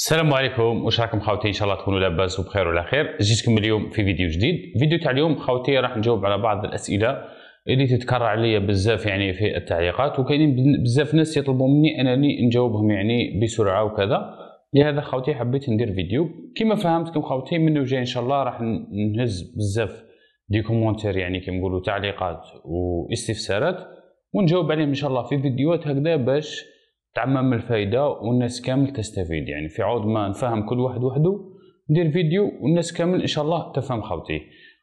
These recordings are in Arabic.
السلام عليكم واش راكم خاوتي ان شاء الله تكونوا لاباس وبخير وعلى خير جيتكم اليوم في فيديو جديد فيديو تاع اليوم خاوتي راح نجاوب على بعض الاسئله اللي تتكرر عليا بزاف يعني في التعليقات وكاينين بزاف ناس يطلبوا مني انني نجاوبهم يعني بسرعه وكذا لهذا خاوتي حبيت ندير فيديو كما فهمتكم خاوتي من جاي ان شاء الله راح نهز بزاف دي كومونتير يعني كيما نقولوا تعليقات واستفسارات ونجاوب عليهم ان شاء الله في فيديوهات هكذا باش تعمم الفائده والناس كامل تستفيد يعني في عوض ما نفهم كل واحد وحده ندير فيديو والناس كامل ان شاء الله تفهم خاوتي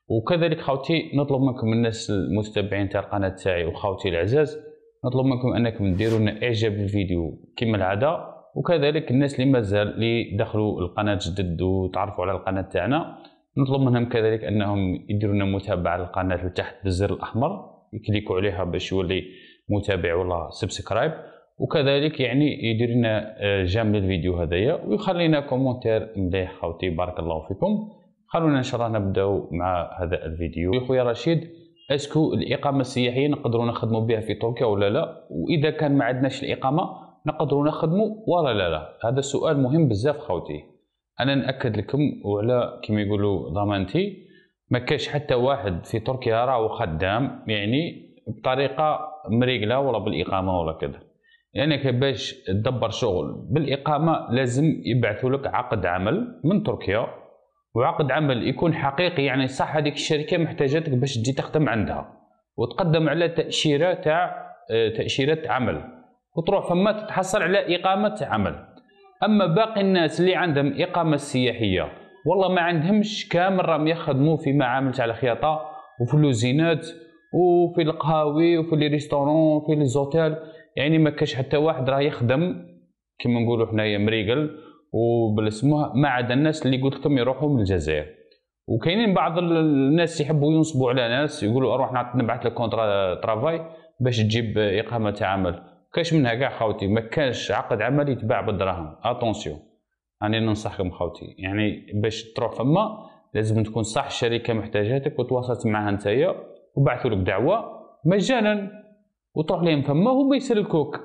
وكذلك خاوتي نطلب منكم الناس المتابعين تاع القناه تاعي وخاوتي العزاز نطلب منكم انكم ديروا لنا اعجاب بالفيديو كما العاده وكذلك الناس اللي مازال اللي دخلوا القناه جدد وتعرفوا على القناه تاعنا نطلب منهم كذلك انهم يديروا لنا متابعه للقناه لتحت بالزر الاحمر يكليكوا عليها باش يولي متابع ولا سبسكرايب وكذلك يعني يدير لنا آه، جام للفيديو هذايا ويخلينا كومونتير مليح خوتي بارك الله فيكم خلونا ان شاء الله نبداو مع هذا الفيديو خويا رشيد اسكو الاقامه السياحيه نقدروا نخدموا بها في تركيا ولا لا واذا كان ما عندناش الاقامه نقدروا نخدموا ولا لا لا هذا السؤال مهم بزاف خوتي انا ناكد لكم وعلى كما يقولوا ضمانتي ما كاش حتى واحد في تركيا راهو خدام يعني بطريقه مريقله ولا بالاقامه ولا كذا يعني باش تدبر شغل بالاقامه لازم يبعثوا لك عقد عمل من تركيا وعقد عمل يكون حقيقي يعني صح هذيك الشركه محتاجتك باش تجي تخدم عندها وتقدم على تاشيره تاع آه، تاشيره عمل وتروح فما تتحصل على اقامه عمل اما باقي الناس اللي عندهم اقامه سياحيه والله ما عندهمش كامل راهم يخدموا في معامل تاع الخياطه وفي اللوزينات وفي القهاوي وفي لي ريستورون وفي لي يعني ما كاش حتى واحد راه يخدم كما نقولوا حنايا مريقل وبالاسمها ما عدا الناس اللي قلت لكم يروحوا الجزائر وكاينين بعض الناس يحبوا ينصبوا على ناس يقولوا اروح نبعث لك كونترا ترافاي باش تجيب اقامه عمل كاش منها كاع خاوتي ما كانش عقد عمل يتباع بالدراهم اتونسيون راني يعني ننصحكم خاوتي يعني باش تروح فما لازم تكون صح الشركه محتاجاتك وتواصلت معها نتايا وبعثوا لك دعوه مجانا وتروح لهم فما هما يسلكوك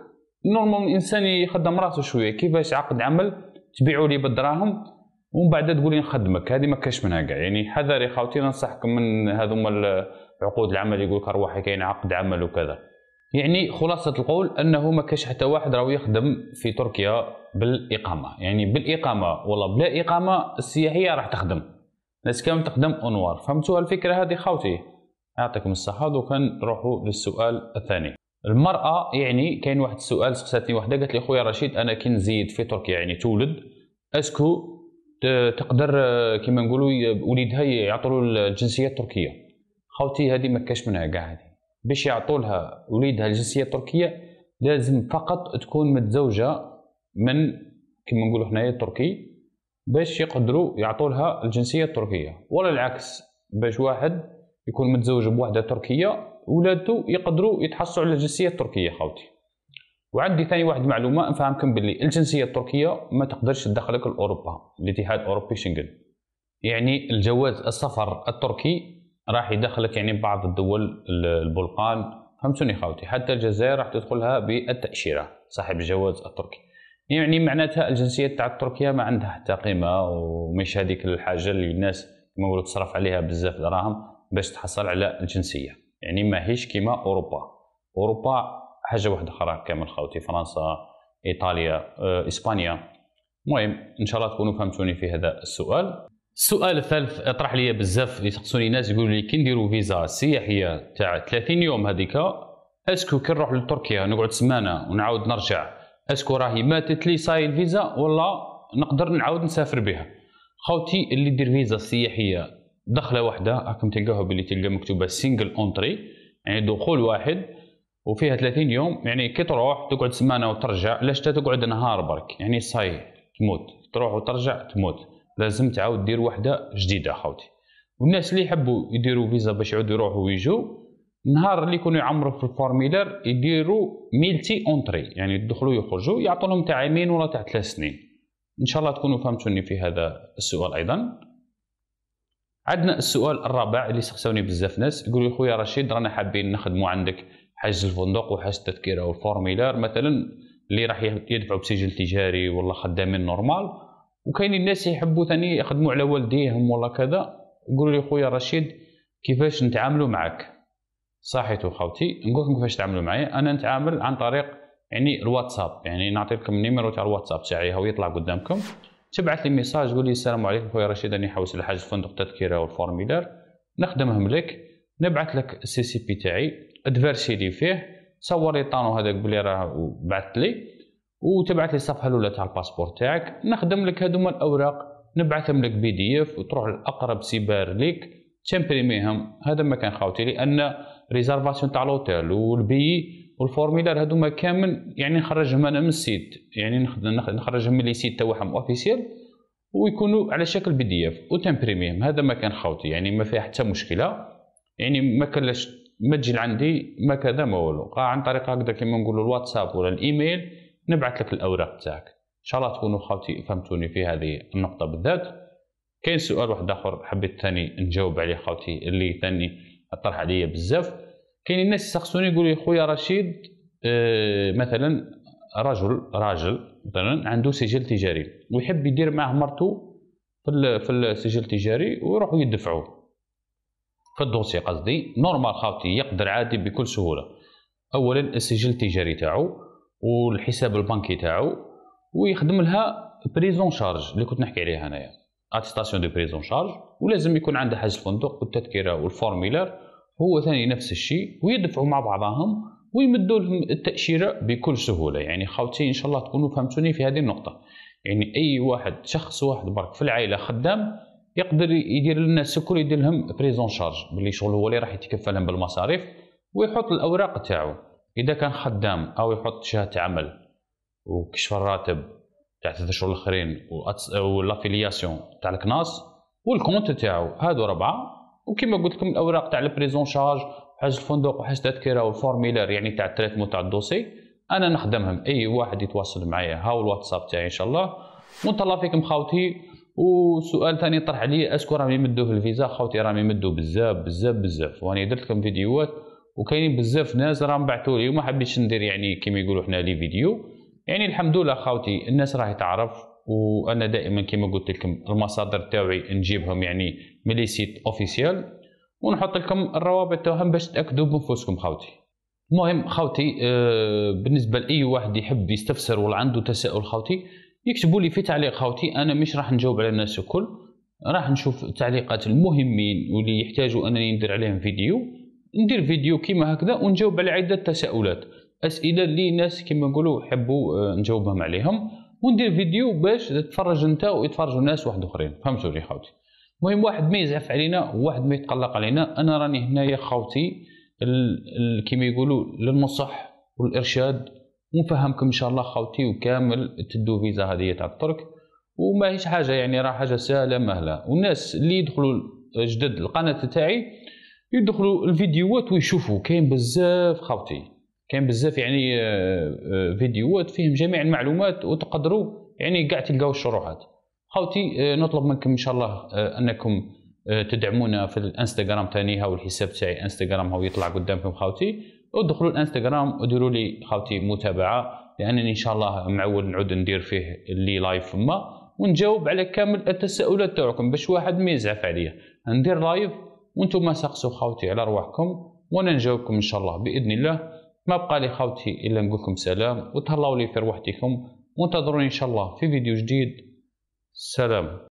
نورمال الانسان يخدم راسه شويه كيفاش عقد عمل تبيعوا لي بالدراهم ومن بعد تقول لي نخدمك هذه ما كاش منها كاع يعني حذري خاوتي ننصحكم من هذوما عقود العمل يقول لك ارواح كاين عقد عمل وكذا يعني خلاصة القول أنه ما كاش حتى واحد راهو يخدم في تركيا بالإقامة يعني بالإقامة ولا بلا إقامة السياحية راح تخدم الناس كامل تخدم أنوار فهمتوا الفكرة هذه خاوتي يعطيكم الصحة دوكا نروحوا للسؤال الثاني المراه يعني كاين واحد السؤال سقساتني وحده قالت لي خويا رشيد انا كي نزيد في تركيا يعني تولد اسكو تقدر آه، كيما نقولوا وليدها يعطوا الجنسيه التركيه خوتي هذه ما كاش منها كاع هذه باش يعطوا لها وليدها الجنسيه التركيه لازم فقط تكون متزوجه من كيما نقولوا حنايا تركي باش يقدروا يعطوا لها الجنسيه التركيه ولا العكس باش واحد يكون متزوج بوحده تركيه ولادو يقدروا يتحصلوا على الجنسيه التركيه خاوتي وعندي ثاني واحد معلومه نفهمكم باللي الجنسيه التركيه ما تقدرش تدخلك لاوروبا الاتحاد الاوروبي شنغن يعني الجواز السفر التركي راح يدخلك يعني بعض الدول البلقان فهمتوني خاوتي حتى الجزائر راح تدخلها بالتاشيره صاحب الجواز التركي يعني معناتها الجنسيه تاع تركيا ما عندها حتى قيمه ومش هذيك الحاجه اللي الناس كما تصرف عليها بزاف دراهم باش تحصل على الجنسيه يعني ماهيش كيما اوروبا اوروبا حاجه واحده اخرى كامل خاوتي فرنسا ايطاليا آه، اسبانيا المهم ان شاء الله تكونوا فهمتوني في هذا السؤال السؤال الثالث اطرح لي بزاف يسقسوني ناس يقولوا لي كي نديروا فيزا سياحيه تاع 30 يوم هذيك اسكو كي نروح لتركيا نقعد سمانه ونعاود نرجع اسكو راهي ماتت لي صاي الفيزا ولا نقدر نعاود نسافر بها خوتي اللي يدير فيزا سياحيه دخله واحده راكم تلقاها باللي تلقى مكتوبه سينجل اونتري يعني دخول واحد وفيها 30 يوم يعني كي تروح تقعد سمانه وترجع لاش تقعد نهار برك يعني صاي تموت تروح وترجع تموت لازم تعاود دير وحده جديده خاوتي والناس اللي يحبوا يديروا فيزا باش يعودوا يروحوا ويجوا نهار اللي يكونوا يعمروا في الفورميلار يديروا ميلتي اونتري يعني يدخلوا يخرجوا يعطونهم تاع عامين ولا تاع ثلاث سنين ان شاء الله تكونوا فهمتوني في هذا السؤال ايضا عندنا السؤال الرابع اللي سقسوني بزاف ناس يقولوا خويا رشيد رانا حابين نخدموا عندك حجز الفندق وحجز التذكره والفورميلار مثلا اللي راح يدفعوا بسجل تجاري ولا خدامين نورمال وكاين الناس يحبوا ثاني يخدموا على والديهم ولا كذا يقولوا لي خويا رشيد كيفاش نتعاملوا معك صحيتو خوتي نقول لكم كيفاش تعاملوا معايا انا نتعامل عن طريق يعني الواتساب يعني نعطي لكم النيميرو تاع الواتساب تاعي هو يطلع قدامكم تبعث لي ميساج تقول لي السلام عليكم خويا رشيد راني حوس الحاج فندق تذكره والفورميلار نخدمهم لك نبعث لك السي سي بي تاعي ادفيرسي لي فيه صور لي طانو هذاك بلي راه بعث لي وتبعث لي الصفحه الاولى تاع الباسبور تاعك نخدم لك هذوما الاوراق نبعثهم لك بي دي اف وتروح لاقرب سيبار ليك تمبريميهم هذا ما كان خاوتي لان ريزرفاسيون تاع لوتيل والبي والفورميلار هذوما كامل يعني نخرجهم انا من السيت يعني نخرجهم من لي سيت تاعهم اوفيسيال ويكونوا على شكل بي دي اف وتمبريميهم هذا ما كان خاوتي يعني ما فيها حتى مشكله يعني ما كلاش ما تجي لعندي ما كذا ما والو عن طريق هكذا كيما نقولوا الواتساب ولا الايميل نبعث لك الاوراق تاعك ان شاء الله تكونوا خاوتي فهمتوني في هذه النقطه بالذات كاين سؤال واحد اخر حبيت ثاني نجاوب عليه خاوتي اللي ثاني طرح عليا بزاف كاينين الناس يسقسوني يقولوا خويا رشيد آه، مثلا رجل راجل مثلا عنده سجل تجاري ويحب يدير معه مرته في في السجل التجاري ويروحوا يدفعوا في الدوسي قصدي نورمال خاوتي يقدر عادي بكل سهوله اولا السجل التجاري تاعو والحساب البنكي تاعو ويخدم لها بريزون شارج اللي كنت نحكي عليها انايا اتستاسيون دو بريزون شارج ولازم يكون عنده حجز الفندق والتذكره والفورميلار هو ثاني نفس الشيء ويدفعوا مع بعضهم ويمدوا لهم التاشيره بكل سهوله يعني خاوتي ان شاء الله تكونوا فهمتوني في هذه النقطه يعني اي واحد شخص واحد برك في العائله خدام يقدر يدير للناس الكل يدير لهم بريزون شارج باللي شغل هو اللي راح يتكفلهم بالمصاريف ويحط الاوراق تاعو اذا كان خدام او يحط شهاده عمل وكشف الراتب تاع ثلاث شهور الاخرين والافيلياسيون تاع الكناس والكونت تاعو هادو ربعه وكما قلت لكم الاوراق تاع البريزون شارج وحاج الفندق وحاج التذكره والفورميلار يعني تاع التريتمون تاع الدوسي انا نخدمهم اي واحد يتواصل معايا هاو الواتساب تاعي ان شاء الله ونتهلا فيكم خاوتي وسؤال ثاني طرح عليا اسكو راهم يمدوا في الفيزا خاوتي راهم يمدوا بزاف بزاف بزاف واني درت لكم فيديوهات وكاينين بزاف ناس راهم بعثوا لي وما حبيتش ندير يعني كيما يقولوا حنا لي فيديو يعني الحمد لله خاوتي الناس راهي تعرف وانا دائما كما قلت لكم المصادر تاعي نجيبهم يعني ملي سيت اوفيسيال ونحط لكم الروابط تاعهم باش تاكدوا بنفسكم خاوتي المهم خاوتي آه، بالنسبه لاي واحد يحب يستفسر ولا عنده تساؤل خاوتي يكتبوا لي في تعليق خاوتي انا مش راح نجاوب على الناس الكل راح نشوف التعليقات المهمين واللي يحتاجوا انني ندير عليهم فيديو ندير فيديو كيما هكذا ونجاوب على عده تساؤلات اسئله اللي الناس كيما نقولوا حبوا آه، نجاوبهم عليهم وندير فيديو باش تتفرج انت ويتفرجوا ناس واحد اخرين فهمتوني خاوتي المهم واحد ما يزعف علينا وواحد ما يتقلق علينا انا راني هنايا خاوتي كيما يقولوا للنصح والارشاد ونفهمكم ان شاء الله خاوتي وكامل تدو فيزا هذه تاع الترك وماهيش حاجه يعني راه حاجه سهله مهله والناس اللي يدخلوا جدد القناه تاعي يدخلوا الفيديوهات ويشوفوا كاين بزاف خاوتي كاين بزاف يعني آه، آه، فيديوهات فيهم جميع المعلومات وتقدروا يعني كاع تلقاو الشروحات خاوتي آه، نطلب منكم ان شاء الله انكم تدعمونا في الانستغرام تاني هاو الحساب تاعي انستغرام هاو يطلع قدامكم خاوتي ودخلوا الانستغرام وديروا لي خاوتي متابعه لانني ان شاء الله معول نعود ندير فيه اللي لايف ما ونجاوب على كامل التساؤلات تاعكم باش واحد ما يزعف عليا ندير لايف وانتم ما سقسوا خاوتي على رواحكم وانا نجاوبكم ان شاء الله باذن الله ما بقى لي خوتي الا نقول لكم سلام وتهلاو لي في روحتكم وانتظروني ان شاء الله في فيديو جديد سلام